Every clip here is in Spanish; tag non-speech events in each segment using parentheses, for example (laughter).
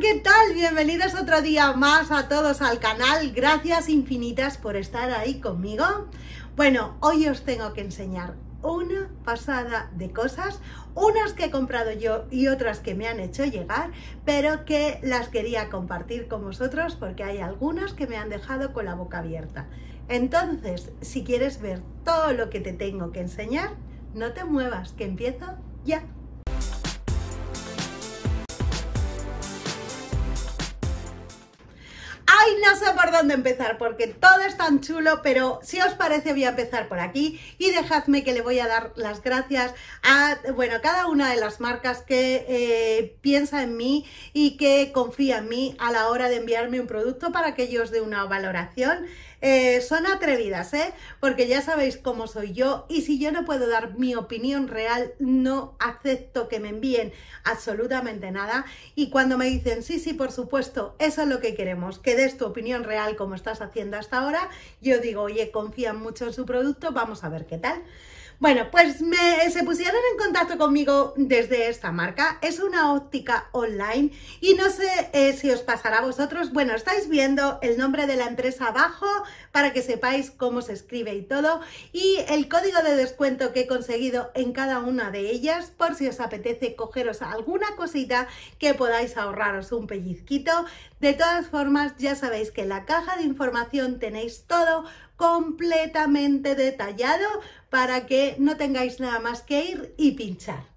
¿qué tal? Bienvenidos otro día más a todos al canal. Gracias infinitas por estar ahí conmigo. Bueno, hoy os tengo que enseñar una pasada de cosas, unas que he comprado yo y otras que me han hecho llegar, pero que las quería compartir con vosotros porque hay algunas que me han dejado con la boca abierta. Entonces, si quieres ver todo lo que te tengo que enseñar, no te muevas, que empiezo ya. no sé por dónde empezar porque todo es tan chulo, pero si os parece voy a empezar por aquí y dejadme que le voy a dar las gracias a, bueno, cada una de las marcas que eh, piensa en mí y que confía en mí a la hora de enviarme un producto para que yo os dé una valoración. Eh, son atrevidas, ¿eh? Porque ya sabéis cómo soy yo y si yo no puedo dar mi opinión real, no acepto que me envíen absolutamente nada. Y cuando me dicen, sí, sí, por supuesto, eso es lo que queremos, que des tu opinión real como estás haciendo hasta ahora, yo digo, oye, confían mucho en su producto, vamos a ver qué tal. Bueno, pues me, se pusieron en contacto conmigo desde esta marca. Es una óptica online y no sé eh, si os pasará a vosotros. Bueno, estáis viendo el nombre de la empresa abajo para que sepáis cómo se escribe y todo. Y el código de descuento que he conseguido en cada una de ellas por si os apetece cogeros alguna cosita que podáis ahorraros un pellizquito. De todas formas, ya sabéis que en la caja de información tenéis todo completamente detallado para que no tengáis nada más que ir y pinchar.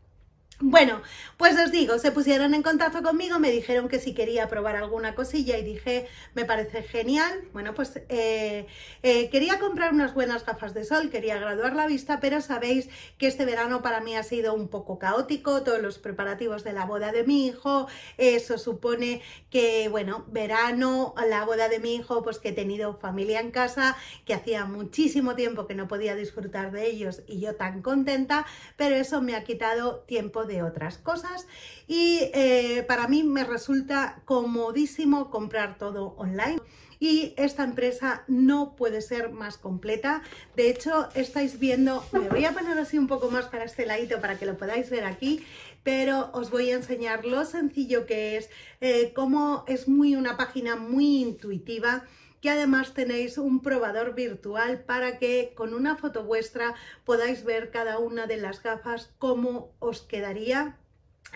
Bueno, pues os digo, se pusieron en contacto conmigo, me dijeron que si quería probar alguna cosilla y dije, me parece genial. Bueno, pues eh, eh, quería comprar unas buenas gafas de sol, quería graduar la vista, pero sabéis que este verano para mí ha sido un poco caótico, todos los preparativos de la boda de mi hijo, eso supone que, bueno, verano, la boda de mi hijo, pues que he tenido familia en casa, que hacía muchísimo tiempo que no podía disfrutar de ellos y yo tan contenta, pero eso me ha quitado tiempo de otras cosas y eh, para mí me resulta comodísimo comprar todo online y esta empresa no puede ser más completa. De hecho, estáis viendo, me voy a poner así un poco más para este ladito para que lo podáis ver aquí, pero os voy a enseñar lo sencillo que es, como eh, cómo es muy una página muy intuitiva que además tenéis un probador virtual para que con una foto vuestra podáis ver cada una de las gafas cómo os quedaría.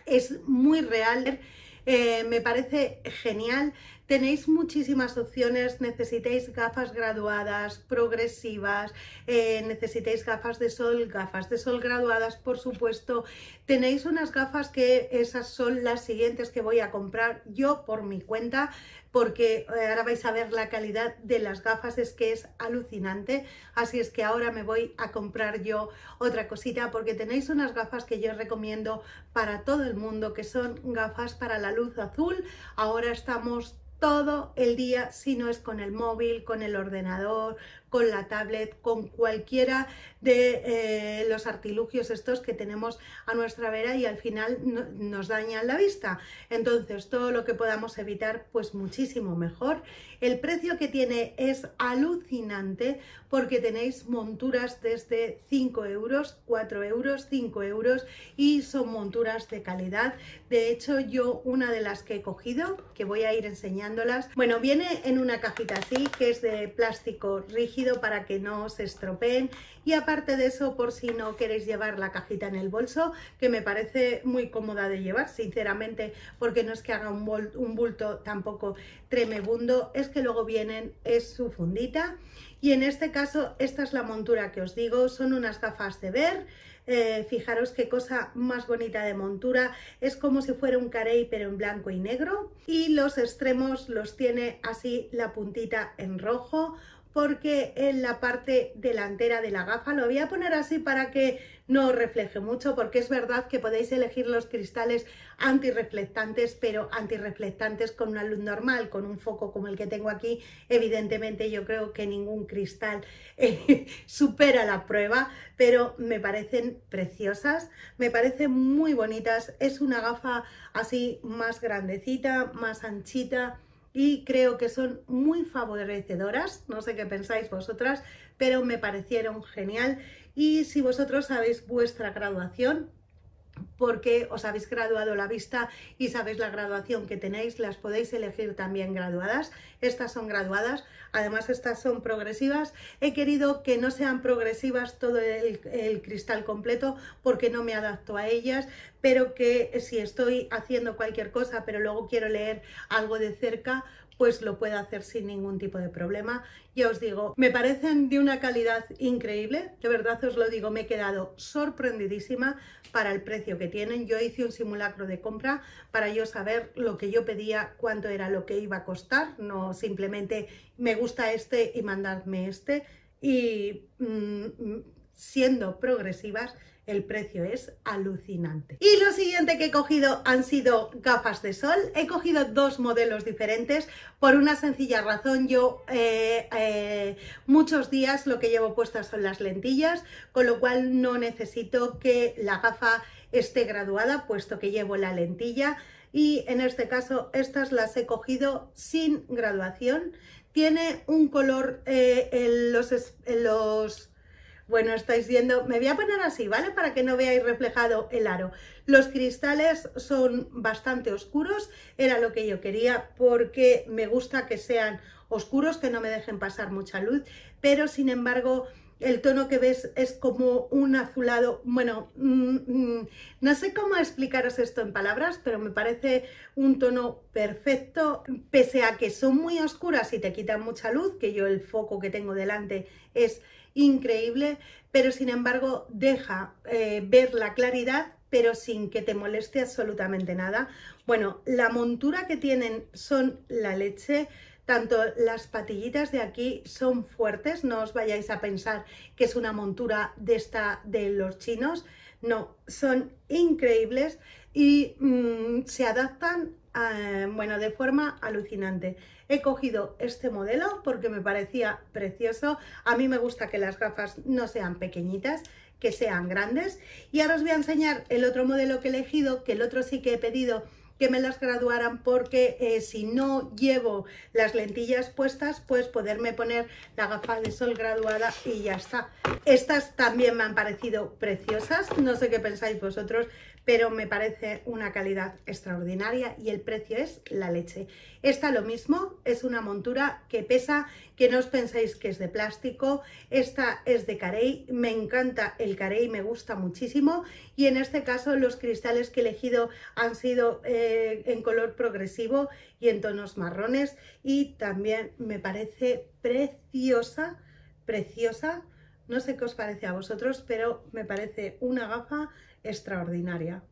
Es muy real. Eh, me parece genial. Tenéis muchísimas opciones, necesitéis gafas graduadas, progresivas, eh, necesitéis gafas de sol, gafas de sol graduadas, por supuesto. Tenéis unas gafas que esas son las siguientes que voy a comprar yo por mi cuenta porque eh, ahora vais a ver la calidad de las gafas, es que es alucinante. Así es que ahora me voy a comprar yo otra cosita porque tenéis unas gafas que yo recomiendo para todo el mundo, que son gafas para la luz azul. Ahora estamos todo el día, si no es con el móvil, con el ordenador, con la tablet, con cualquiera de eh, los artilugios estos que tenemos a nuestra vera y al final nos dañan la vista. Entonces, todo lo que podamos evitar, pues muchísimo mejor. El precio que tiene es alucinante porque tenéis monturas desde 5 euros, 4 euros, 5 euros y son monturas de calidad. De hecho, yo una de las que he cogido, que voy a ir enseñándolas, bueno, viene en una cajita así, que es de plástico rígido para que no se estropeen y aparte de eso por si no queréis llevar la cajita en el bolso que me parece muy cómoda de llevar sinceramente porque no es que haga un, bulto tampoco tremebundo es que luego vienen es su fundita y en este caso esta es la montura que os digo son unas gafas de ver eh, fijaros qué cosa más bonita de montura, es como si fuera un carey pero en blanco y negro y los extremos los tiene así la puntita en rojo, porque en la parte delantera de la gafa lo voy a poner así para que no refleje mucho porque es verdad que podéis elegir los cristales antirreflectantes pero antirreflectantes con una luz normal con un foco como el que tengo aquí evidentemente yo creo que ningún cristal eh, (laughs) supera la prueba pero me parecen preciosas me parecen muy bonitas es una gafa así más grandecita más anchita y creo que son muy favorecedoras, no sé qué pensáis vosotras, pero me parecieron genial y si vosotros sabéis vuestra graduación, porque os habéis graduado la vista y sabéis la graduación que tenéis, las podéis elegir también graduadas. Estas son graduadas, además estas son progresivas. He querido que no sean progresivas todo el, el cristal completo porque no me adapto a ellas, pero que si estoy haciendo cualquier cosa, pero luego quiero leer algo de cerca, pues lo puede hacer sin ningún tipo de problema. Ya os digo, me parecen de una calidad increíble, de verdad os lo digo, me he quedado sorprendidísima para el precio que tienen. Yo hice un simulacro de compra para yo saber lo que yo pedía, cuánto era lo que iba a costar, no simplemente me gusta este y mandarme este. Y mm, siendo progresivas, el precio es alucinante. Y lo siguiente que he cogido han sido gafas de sol. He cogido dos modelos diferentes por una sencilla razón. Yo eh, eh, muchos días lo que llevo puestas son las lentillas, con lo cual no necesito que la gafa esté graduada, puesto que llevo la lentilla. Y en este caso estas las he cogido sin graduación. Tiene un color, eh, en los bueno, estáis viendo, me voy a poner así, ¿vale? Para que no veáis reflejado el aro. Los cristales son bastante oscuros, era lo que yo quería porque me gusta que sean oscuros, que no me dejen pasar mucha luz, pero sin embargo el tono que ves es como un azulado, bueno, mm, mm, no sé cómo explicaros esto en palabras, pero me parece un tono perfecto, pese a que son muy oscuras y te quitan mucha luz, que yo el foco que tengo delante es increíble, pero sin embargo deja eh, ver la claridad pero sin que te moleste absolutamente nada. Bueno, la montura que tienen son la leche, tanto las patillitas de aquí son fuertes, no os vayáis a pensar que es una montura de esta de los chinos, no, son increíbles y mm, se adaptan Ah, bueno, de forma alucinante. He cogido este modelo porque me parecía precioso. A mí me gusta que las gafas no sean pequeñitas, que sean grandes. Y ahora os voy a enseñar el otro modelo que he elegido, que el otro sí que he pedido que me las graduaran porque eh, si no llevo las lentillas puestas, pues poderme poner la gafa de sol graduada y ya está. Estas también me han parecido preciosas, no sé qué pensáis vosotros, pero me parece una calidad extraordinaria y el precio es la leche. Esta lo mismo, es una montura que pesa, que no os pensáis que es de plástico, esta es de carey, me encanta el carey, me gusta muchísimo y en este caso los cristales que he elegido han sido eh, en color progresivo y en tonos marrones y también me parece preciosa, preciosa, no sé qué os parece a vosotros, pero me parece una gafa extraordinaria.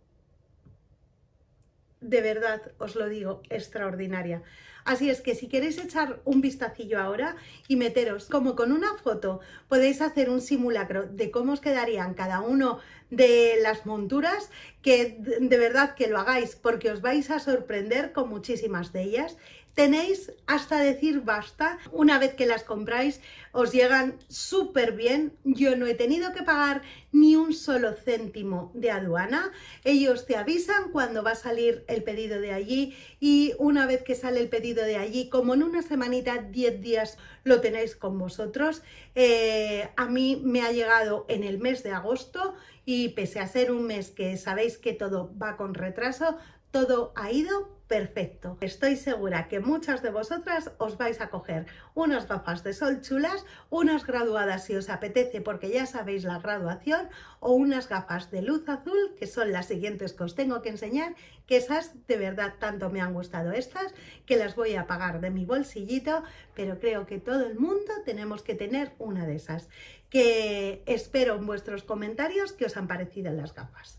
De verdad, os lo digo, extraordinaria. Así es que si queréis echar un vistacillo ahora y meteros como con una foto, podéis hacer un simulacro de cómo os quedarían cada uno de las monturas, que de verdad que lo hagáis porque os vais a sorprender con muchísimas de ellas Tenéis hasta decir basta. Una vez que las compráis, os llegan súper bien. Yo no he tenido que pagar ni un solo céntimo de aduana. Ellos te avisan cuando va a salir el pedido de allí y una vez que sale el pedido de allí, como en una semanita, 10 días, lo tenéis con vosotros. Eh, a mí me ha llegado en el mes de agosto y pese a ser un mes que sabéis que todo va con retraso, todo ha ido perfecto. Estoy segura que muchas de vosotras os vais a coger unas gafas de sol chulas, unas graduadas si os apetece porque ya sabéis la graduación, o unas gafas de luz azul, que son las siguientes que os tengo que enseñar, que esas de verdad tanto me han gustado estas, que las voy a pagar de mi bolsillito, pero creo que todo el mundo tenemos que tener una de esas. Que espero en vuestros comentarios que os han parecido las gafas.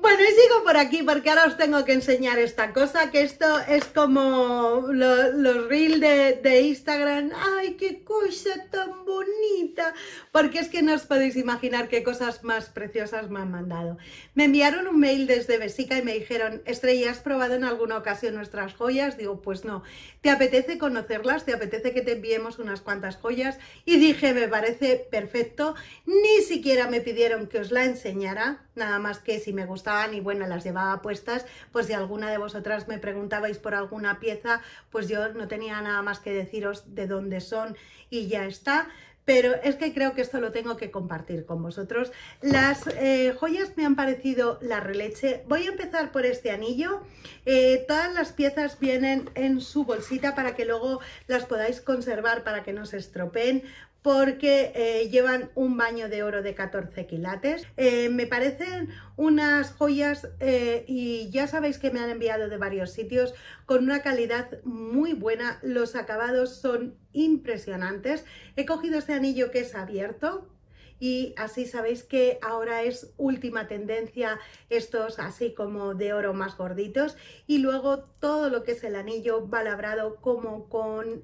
Bueno, y sigo por aquí porque ahora os tengo que enseñar esta cosa, que esto es como los reels de, Instagram. ¡Ay, qué cosa tan bonita! Porque es que no os podéis imaginar qué cosas más preciosas me han mandado. Me enviaron un mail desde Besica y me dijeron, Estrella, ¿has probado en alguna ocasión nuestras joyas? Digo, pues no. ¿Te apetece conocerlas? ¿Te apetece que te enviemos unas cuantas joyas? Y dije, me parece perfecto. Ni siquiera me pidieron que os la enseñara, nada más que si me gusta y bueno, las llevaba puestas, pues si alguna de vosotras me preguntabais por alguna pieza, pues yo no tenía nada más que deciros de dónde son y ya está. Pero es que creo que esto lo tengo que compartir con vosotros. Las eh, joyas me han parecido la releche. Voy a empezar por este anillo. Eh, todas las piezas vienen en su bolsita para que luego las podáis conservar, para que no se estropeen porque eh, llevan un baño de oro de 14 quilates. Eh, me parecen unas joyas eh, y ya sabéis que me han enviado de varios sitios con una calidad muy buena. Los acabados son impresionantes. He cogido este anillo que es abierto, y así sabéis que ahora es última tendencia estos así como de oro más gorditos y luego todo lo que es el anillo va labrado como con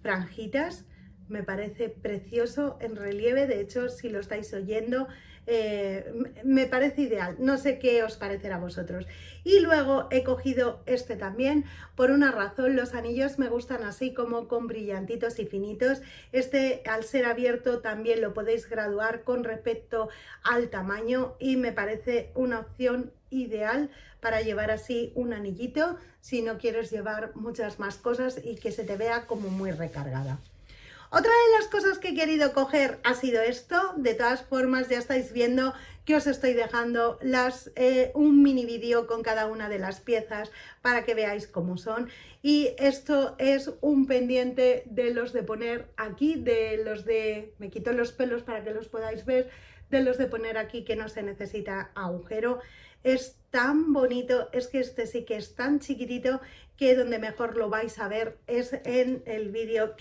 franjitas me parece precioso en relieve, de hecho si lo estáis oyendo eh, me parece ideal, no sé qué os parecerá a vosotros. Y luego he cogido este también, por una razón los anillos me gustan así como con brillantitos y finitos, este al ser abierto también lo podéis graduar con respecto al tamaño y me parece una opción ideal para llevar así un anillito si no quieres llevar muchas más cosas y que se te vea como muy recargada. Otra de las cosas que he querido coger ha sido esto. De todas formas, ya estáis viendo que os estoy dejando las, eh, un mini vídeo con cada una de las piezas para que veáis cómo son. Y esto es un pendiente de los de poner aquí, de los de... me quito los pelos para que los podáis ver, de los de poner aquí que no se necesita agujero. Es tan bonito, es que este sí que es tan chiquitito que donde mejor lo vais a ver es en el vídeo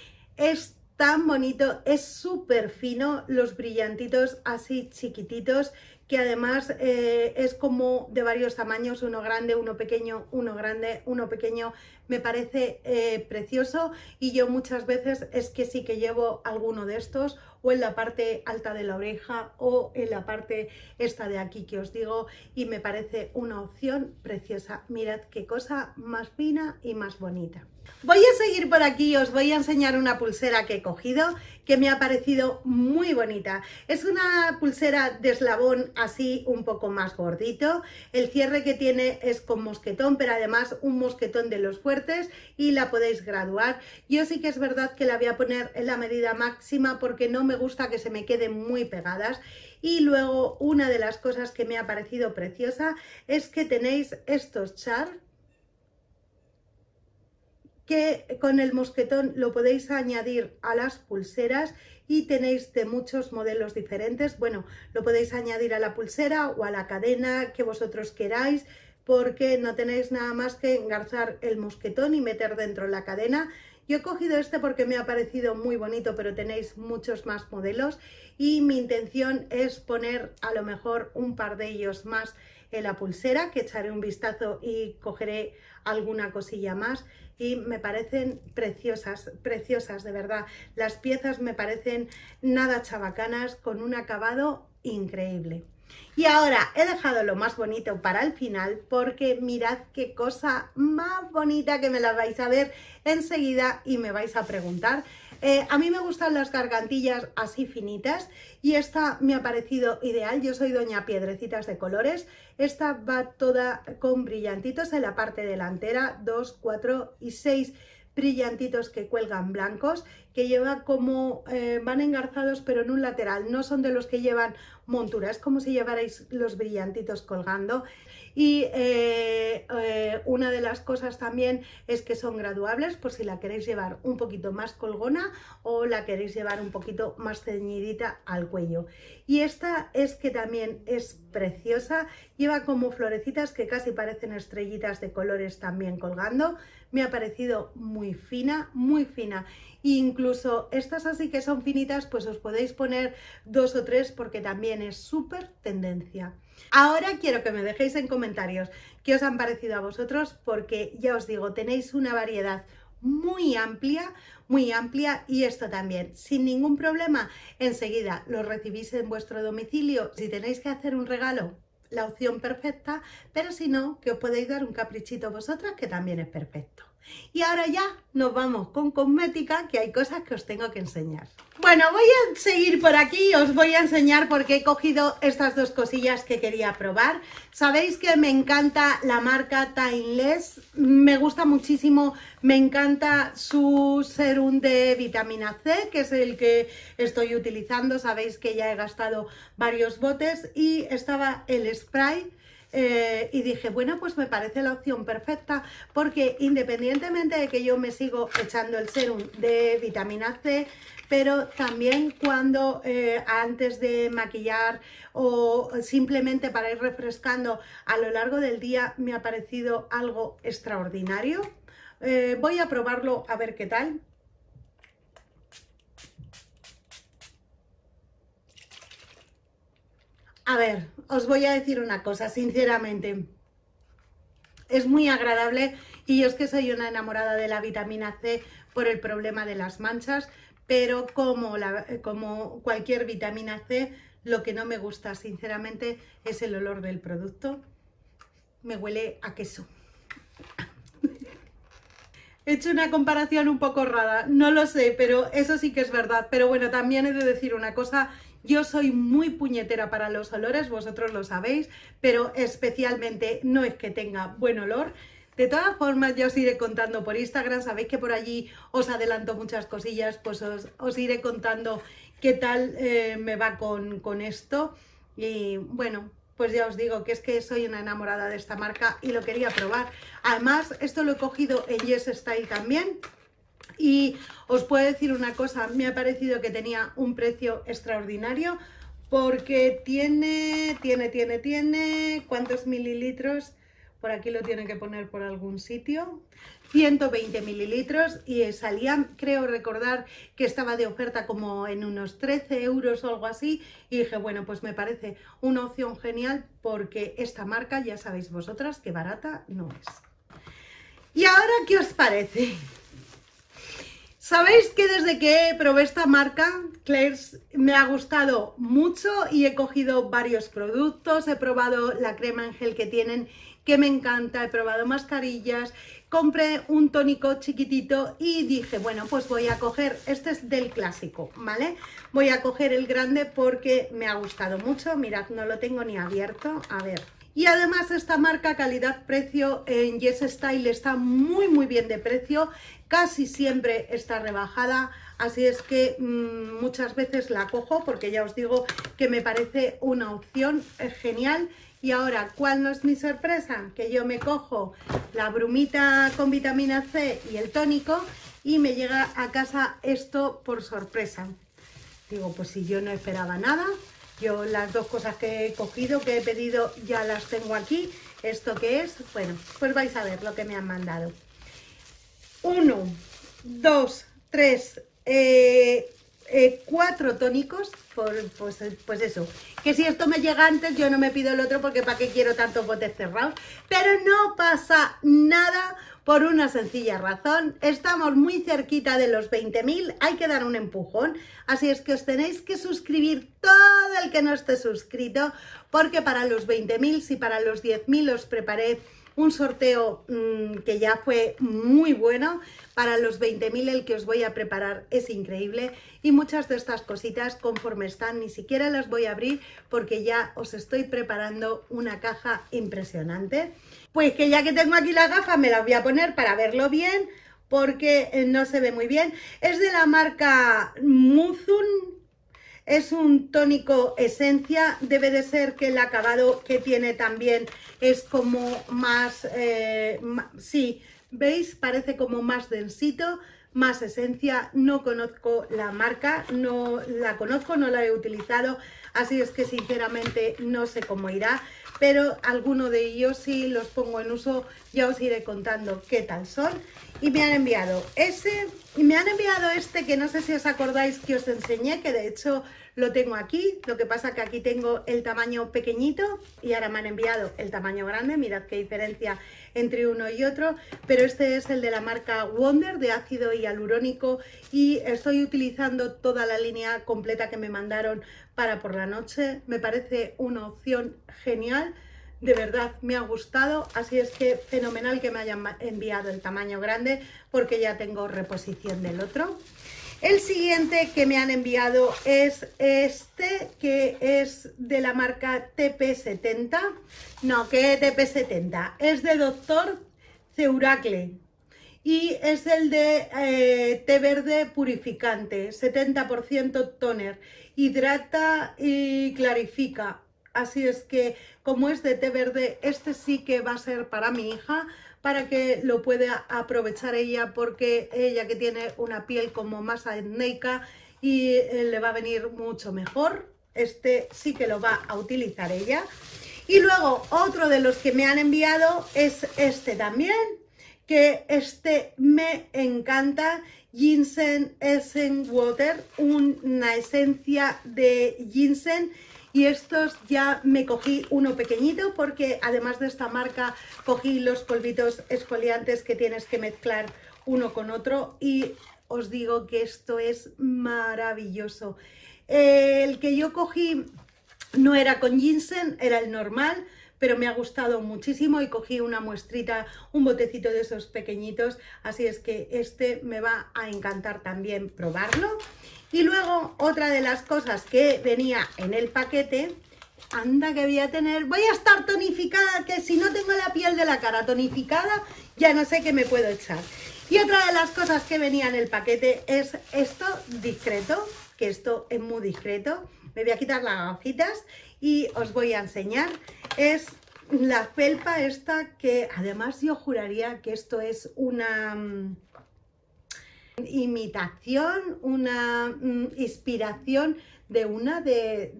tan bonito, es súper fino, los brillantitos así chiquititos, que además eh, es como de varios tamaños, uno grande, uno pequeño, uno grande, uno pequeño, me parece eh, precioso y yo muchas veces es que sí que llevo alguno de estos o en la parte alta de la oreja o en la parte esta de aquí que os digo y me parece una opción preciosa. Mirad qué cosa más fina y más bonita. Voy a seguir por aquí os voy a enseñar una pulsera que he cogido que me ha parecido muy bonita. Es una pulsera de eslabón así un poco más gordito. El cierre que tiene es con mosquetón, pero además un mosquetón de los fuertes y la podéis graduar. Yo sí que es verdad que la voy a poner en la medida máxima porque no me gusta que se me queden muy pegadas. Y luego una de las cosas que me ha parecido preciosa es que tenéis estos char que con el mosquetón lo podéis añadir a las pulseras y tenéis de muchos modelos diferentes. Bueno, lo podéis añadir a la pulsera o a la cadena que vosotros queráis porque no tenéis nada más que engarzar el mosquetón y meter dentro la cadena. Yo he cogido este porque me ha parecido muy bonito, pero tenéis muchos más modelos y mi intención es poner a lo mejor un par de ellos más en la pulsera, que echaré un vistazo y cogeré alguna cosilla más y me parecen preciosas, preciosas de verdad. Las piezas me parecen nada chabacanas, con un acabado increíble. Y ahora he dejado lo más bonito para el final porque mirad qué cosa más bonita que me la vais a ver enseguida y me vais a preguntar. Eh, a mí me gustan las gargantillas así finitas y esta me ha parecido ideal. Yo soy doña piedrecitas de colores. Esta va toda con brillantitos en la parte delantera, dos, cuatro y seis brillantitos que cuelgan blancos que lleva como eh, van engarzados pero en un lateral no son de los que llevan es como si llevarais los brillantitos colgando. Y eh, eh, una de las cosas también es que son graduables por si la queréis llevar un poquito más colgona o la queréis llevar un poquito más ceñidita al cuello. Y esta es que también es preciosa, lleva como florecitas que casi parecen estrellitas de colores también colgando me ha parecido muy fina, muy fina. incluso estas así que son finitas, pues os podéis poner dos o tres porque también es súper tendencia. Ahora quiero que me dejéis en comentarios qué os han parecido a vosotros porque ya os digo, tenéis una variedad muy amplia, muy amplia y esto también, sin ningún problema, enseguida lo recibís en vuestro domicilio. Si tenéis que hacer un regalo, la opción perfecta, pero si no, que os podéis dar un caprichito vosotras que también es perfecto. Y ahora ya nos vamos con cosmética, que hay cosas que os tengo que enseñar. Bueno, voy a seguir por aquí, os voy a enseñar porque he cogido estas dos cosillas que quería probar. Sabéis que me encanta la marca Timeless, me gusta muchísimo, me encanta su serum de vitamina C, que es el que estoy utilizando. Sabéis que ya he gastado varios botes y estaba el spray eh, y dije, bueno, pues me parece la opción perfecta porque independientemente de que yo me sigo echando el serum de vitamina C, pero también cuando eh, antes de maquillar o simplemente para ir refrescando a lo largo del día me ha parecido algo extraordinario. Eh, voy a probarlo a ver qué tal. A ver, os voy a decir una cosa, sinceramente. Es muy agradable y yo es que soy una enamorada de la vitamina C por el problema de las manchas, pero como, como cualquier vitamina C, lo que no me gusta sinceramente es el olor del producto. Me huele a queso. He hecho una comparación un poco rara, no lo sé, pero eso sí que es verdad. Pero bueno, también he de decir una cosa yo soy muy puñetera para los olores, vosotros lo sabéis, pero especialmente no es que tenga buen olor. De todas formas, ya os iré contando por Instagram, sabéis que por allí os adelanto muchas cosillas, pues os, iré contando qué tal eh, me va con, con esto. Y bueno, pues ya os digo que es que soy una enamorada de esta marca y lo quería probar. Además, esto lo he cogido en Yes Style también, y os puedo decir una cosa, me ha parecido que tenía un precio extraordinario porque tiene, tiene, tiene, tiene, ¿cuántos mililitros? Por aquí lo tiene que poner por algún sitio. 120 mililitros y salía, creo recordar que estaba de oferta como en unos 13 euros o algo así y dije, bueno, pues me parece una opción genial porque esta marca ya sabéis vosotras que barata no es. ¿Y ahora qué os parece? Sabéis que desde que probé esta marca, Claire's, me ha gustado mucho y he cogido varios productos. He probado la crema en gel que tienen, que me encanta. He probado mascarillas. Compré un tónico chiquitito y dije, bueno, pues voy a coger, este es del clásico, ¿vale? Voy a coger el grande porque me ha gustado mucho. Mirad, no lo tengo ni abierto. A ver, y además esta marca calidad-precio en Yes Style está muy muy bien de precio casi siempre está rebajada, así es que mm, muchas veces la cojo porque ya os digo que me parece una opción eh, genial. Y ahora, ¿cuál no es mi sorpresa? Que yo me cojo la brumita con vitamina C y el tónico y me llega a casa esto por sorpresa. Digo, pues si yo no esperaba nada, yo las dos cosas que he cogido, que he pedido, ya las tengo aquí. ¿Esto que es? Bueno, pues vais a ver lo que me han mandado. 1, 2, 3, 4 tónicos, por, pues, eh, pues, eso. Que si esto me llega antes, yo no me pido el otro porque para qué quiero tantos botes cerrados. Pero no pasa nada por una sencilla razón. Estamos muy cerquita de los 20.000, hay que dar un empujón. Así es que os tenéis que suscribir todo el que no esté suscrito, porque para los 20.000, si para los 10.000 os preparé un sorteo mm, que ya fue muy bueno. Para los 20.000 el que os voy a preparar es increíble y muchas de estas cositas conforme están ni siquiera las voy a abrir porque ya os estoy preparando una caja impresionante. Pues que ya que tengo aquí la gafa me la voy a poner para verlo bien porque eh, no se ve muy bien. Es de la marca Muzun es un tónico esencia, debe de ser que el acabado que tiene también es como más, eh, sí, ¿veis? Parece como más densito, más esencia, no conozco la marca, no la conozco, no la he utilizado, así es que sinceramente no sé cómo irá, pero alguno de ellos sí los pongo en uso ya os iré contando qué tal son. Y me han enviado ese, y me han enviado este que no sé si os acordáis que os enseñé, que de hecho lo tengo aquí, lo que pasa que aquí tengo el tamaño pequeñito y ahora me han enviado el tamaño grande, mirad qué diferencia entre uno y otro, pero este es el de la marca Wonder de ácido hialurónico y estoy utilizando toda la línea completa que me mandaron para por la noche, me parece una opción genial de verdad me ha gustado, así es que fenomenal que me hayan enviado el tamaño grande porque ya tengo reposición del otro. El siguiente que me han enviado es este, que es de la marca TP70. No, que TP70, es de Doctor Ceuracle y es el de eh, té verde purificante, 70% toner, hidrata y clarifica, Así es que como es de té verde, este sí que va a ser para mi hija, para que lo pueda aprovechar ella, porque ella que tiene una piel como más etneica y eh, le va a venir mucho mejor. Este sí que lo va a utilizar ella. Y luego otro de los que me han enviado es este también, que este me encanta, Ginseng Essence Water, una esencia de ginseng y estos ya me cogí uno pequeñito porque además de esta marca cogí los polvitos esfoliantes que tienes que mezclar uno con otro y os digo que esto es maravilloso. El que yo cogí no era con ginseng, era el normal, pero me ha gustado muchísimo y cogí una muestrita, un botecito de esos pequeñitos, así es que este me va a encantar también probarlo. Y luego, otra de las cosas que venía en el paquete, anda que voy a tener, voy a estar tonificada, que si no tengo la piel de la cara tonificada, ya no sé qué me puedo echar. Y otra de las cosas que venía en el paquete es esto discreto, que esto es muy discreto. Me voy a quitar las gafitas y os voy a enseñar. Es la felpa esta que además yo juraría que esto es una mm, imitación, una mm, inspiración de una de,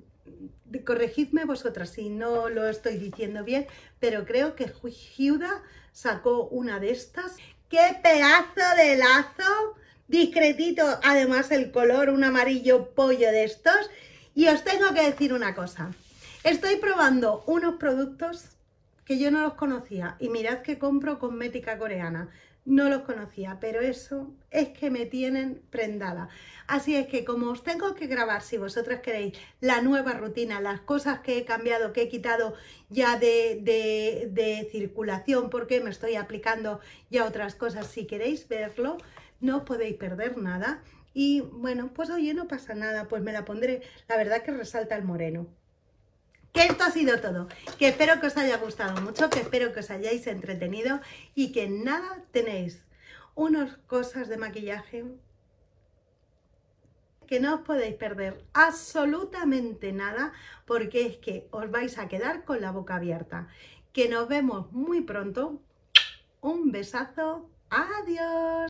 Corregidme vosotras si no lo estoy diciendo bien, pero creo que Giuda sacó una de estas. ¡Qué pedazo de lazo! Discretito, además el color, un amarillo pollo de estos. Y os tengo que decir una cosa. Estoy probando unos productos que yo no los conocía. Y mirad que compro cosmética coreana no los conocía, pero eso es que me tienen prendada. Así es que como os tengo que grabar, si vosotras queréis, la nueva rutina, las cosas que he cambiado, que he quitado ya de, de, de circulación, porque me estoy aplicando ya otras cosas, si queréis verlo, no podéis perder nada. Y bueno, pues oye, no pasa nada, pues me la pondré. La verdad que resalta el moreno esto ha sido todo, que espero que os haya gustado mucho, que espero que os hayáis entretenido y que nada tenéis unas cosas de maquillaje que no os podéis perder absolutamente nada porque es que os vais a quedar con la boca abierta. Que nos vemos muy pronto. Un besazo. Adiós.